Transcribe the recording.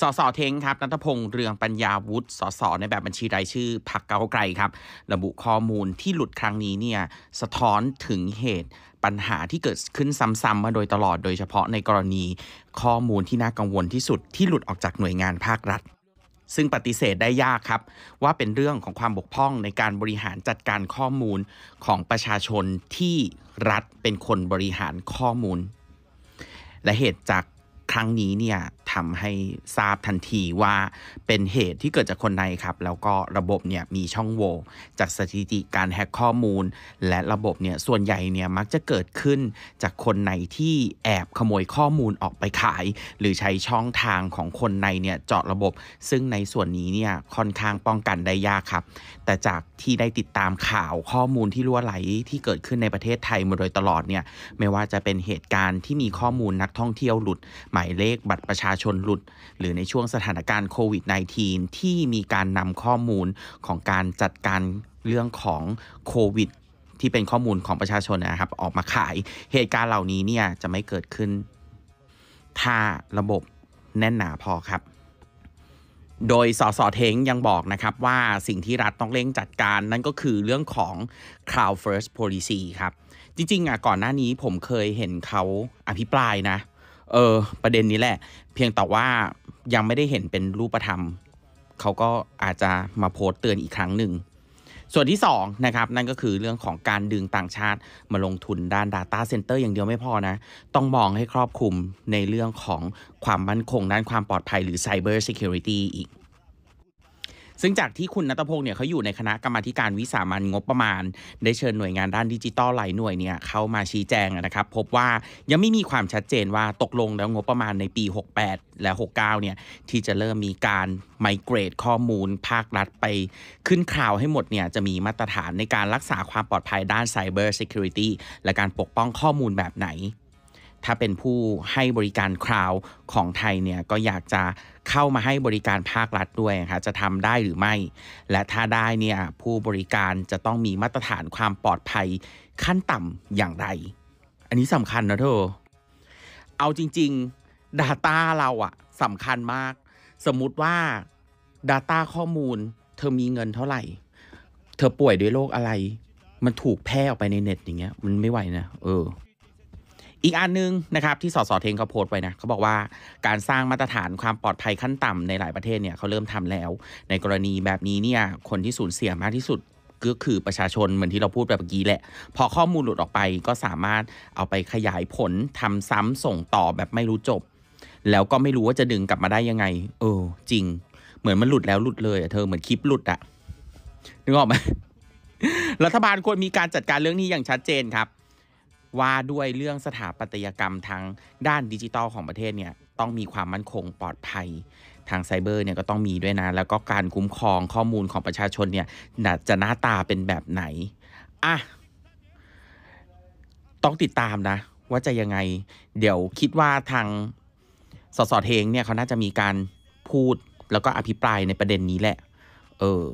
สสเทงครับ นัทพงษ์เรืองปัญญาวุฒิสส ในแบบบัญชีรายชื่อพักเก้าไกลครับ ระบุข้อมูลที่หลุดครั้งนี้เนี่ยสะท้อนถึงเหตุปัญหาที่เกิดขึ้นซ้ำๆ มาโดยตลอดโดยเฉพาะในกรณีข้อมูลที่น่ากังวลที่สุดที่หลุดออกจากหน่วยงานภาครัฐ ซึ่งปฏิเสธได้ยากครับ ว่าเป็นเรื่องของความบกพร่องในการบริหารจัดการข้อมูลของประชาชนที่รัฐเป็นคนบริหารข้อมูล และเหตุจากครั้งนี้เนี่ยทำให้ทราบทันทีว่าเป็นเหตุที่เกิดจากคนในครับแล้วก็ระบบเนี่ยมีช่องโหว่จากสถิติการแฮกข้อมูลและระบบเนี่ยส่วนใหญ่เนี่ยมักจะเกิดขึ้นจากคนในที่แอบขโมยข้อมูลออกไปขาย หรือใช้ช่องทางของคนในเนี่ยเจาะระบบ ซึ่งในส่วนนี้เนี่ยค่อนข้างป้องกันได้ยากครับ แต่จากที่ได้ติดตามข่าวข้อมูลที่รั่วไหลที่เกิดขึ้นในประเทศไทยมาโดยตลอดเนี่ยไม่ว่าจะเป็นเหตุการณ์ที่มีข้อมูลนักท่องเที่ยวหลุดหมายเลขบัตรประชาชชนหลุดหรือในช่วงสถานการณ์โควิด -19 ที่มีการนำข้อมูลของการจัดการเรื่องของโควิดที่เป็นข้อมูลของประชาชนนะครับ ออกมาขายเหตุการณ์เหล่านี้เนี่ยจะไม่เกิดขึ้น ถ้าระบบแน่นหนาพอครับ โดยสสเท้งยังบอกนะครับว่าสิ่งที่รัฐต้องเร่งจัดการนั่นก็คือเรื่องของ cloud first policy ครับ จริงๆอ่ะก่อนหน้านี้ผมเคยเห็นเขาอภิปรายนะเออ ประเด็นนี้แหละ เพียงแต่ว่ายังไม่ได้เห็นเป็นรูปธรรม เขาก็อาจจะมาโพสต์เตือนอีกครั้งหนึ่ง ส่วนที่2นะครับ นั่นก็คือเรื่องของการดึงต่างชาติมาลงทุนด้าน Data Center อย่างเดียวไม่พอนะ ต้องมองให้ครอบคลุมในเรื่องของความมั่นคง ด้านความปลอดภัยหรือ Cyber Security อีกซึ่งจากที่คุณนัตพงศ์เนี่ยเขาอยู่ในคณะกรรมการวิสามันงบประมาณ ได้เชิญหน่วยงานด้านดิจิตอลหลายหน่วยเนี่ยเข้ามาชี้แจงนะครับ พบว่ายังไม่มีความชัดเจนว่าตกลงแล้วงบประมาณในปี 68 และ 69 เนี่ยที่จะเริ่มมีการไมเกรดข้อมูลภาครัฐไป ขึ้นคราวให้หมดเนี่ยจะมีมาตรฐานในการรักษาความปลอดภัยด้านไซเบอร์ซิเคียวริตี้และการปกป้องข้อมูลแบบไหนถ้าเป็นผู้ให้บริการคราวของไทยเนี่ยก็อยากจะเข้ามาให้บริการภาครัฐด้วยค่ะจะทำได้หรือไม่ และถ้าได้เนี่ย ผู้บริการจะต้องมีมาตรฐานความปลอดภัยขั้นต่ำอย่างไร อันนี้สำคัญนะเธอ เอาจริงๆ Data เราอะสำคัญมาก สมมติว่า Data ข้อมูลเธอมีเงินเท่าไหร่ เธอป่วยด้วยโรคอะไร มันถูกแพร่ออกไปในเน็ตอย่างเงี้ยมันไม่ไหวนะเอออีกอันนึงนะครับที่สสเทงเขาโพสต์ไว้นะเขาบอกว่าการสร้างมาตรฐานความปลอดภัยขั้นต่ำในหลายประเทศเนี่ยเขาเริ่มทำแล้ว ในกรณีแบบนี้เนี่ย คนที่สูญเสียมากที่สุดก็คือประชาชน เหมือนที่เราพูดแบบเมื่อกี้แหละ พอข้อมูลหลุดออกไปก็สามารถเอาไปขยายผลทำซ้ำส่งต่อแบบไม่รู้จบ แล้วก็ไม่รู้ว่าจะดึงกลับมาได้ยังไง เออจริง เหมือนมันหลุดแล้วหลุดเลยอะเธอเหมือนคลิปหลุดอะนึกออกไหมรัฐบาลควรมีการจัดการเรื่องนี้อย่างชัดเจนครับว่าด้วยเรื่องสถาปัตยกรรมทางด้านดิจิทัลของประเทศเนี่ย ต้องมีความมั่นคงปลอดภัยทางไซเบอร์เนี่ยก็ต้องมีด้วยนะ แล้วก็การคุ้มครองข้อมูลของประชาชนเนี่ยจะหน้าตาเป็นแบบไหน อ่ะ ต้องติดตามนะ ว่าจะยังไงเดี๋ยวคิดว่าทางสสเทงเนี่ยเขาน่าจะมีการพูดแล้วก็อภิปรายในประเด็นนี้แหละ เออ